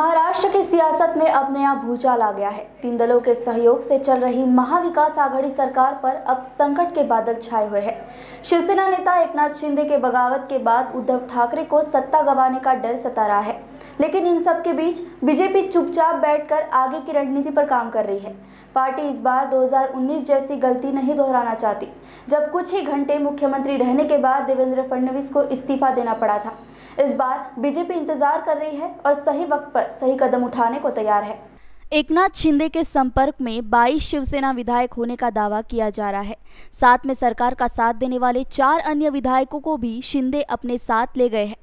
महाराष्ट्र की सियासत में अब नया भूचाल आ गया है तीन दलों के सहयोग से चल रही महाविकास आघाड़ी सरकार पर अब संकट के बादल छाए हुए हैं शिवसेना नेता एकनाथ शिंदे के बगावत के बाद उद्धव ठाकरे को सत्ता गंवाने का डर सता रहा है लेकिन इन सब के बीच बीजेपी चुपचाप बैठकर आगे की रणनीति पर काम कर रही है पार्टी इस बार 2019 जैसी गलती नहीं दोहराना चाहती जब कुछ ही घंटे मुख्यमंत्री रहने के बाद देवेंद्र फडणवीस को इस्तीफा देना पड़ा था इस बार बीजेपी इंतजार कर रही है और सही वक्त पर सही कदम उठाने को तैयार है एकनाथ शिंदे के संपर्क में 22 शिवसेना विधायक होने का दावा किया जा रहा है साथ में सरकार का साथ देने वाले चार अन्य विधायकों को भी शिंदे अपने साथ ले गए हैं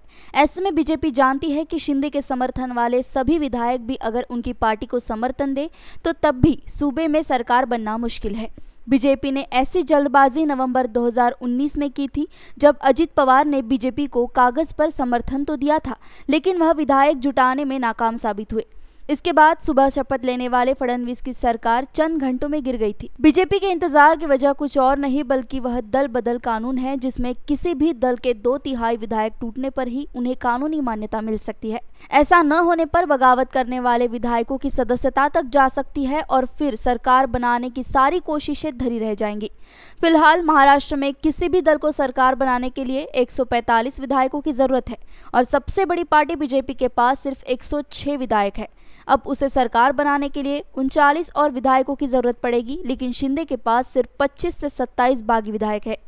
ऐसे में बीजेपी जानती है कि शिंदे के समर्थन वाले सभी विधायक भी अगर उनकी पार्टी को समर्थन दे तो तब भी सूबे में सरकार बनना मुश्किल है बीजेपी ने ऐसी जल्दबाजी नवंबर 2019 में की थी जब अजित पवार ने बीजेपी को कागज पर समर्थन तो दिया था लेकिन वह विधायक जुटाने में नाकाम साबित हुए इसके बाद सुबह शपथ लेने वाले फडणवीस की सरकार चंद घंटों में गिर गई थी बीजेपी के इंतजार की वजह कुछ और नहीं बल्कि वह दल बदल कानून है जिसमें किसी भी दल के दो तिहाई विधायक टूटने पर ही उन्हें कानूनी मान्यता मिल सकती है ऐसा न होने पर बगावत करने वाले विधायकों की सदस्यता तक जा सकती है और फिर सरकार बनाने की सारी कोशिशें धरी रह जाएंगी फिलहाल महाराष्ट्र में किसी भी दल को सरकार बनाने के लिए एक विधायकों की जरूरत है और सबसे बड़ी पार्टी बीजेपी के पास सिर्फ एक विधायक है अब उसे सरकार बनाने के लिए उनचालीस और विधायकों की जरूरत पड़ेगी लेकिन शिंदे के पास सिर्फ पच्चीस से सत्ताईस बागी विधायक है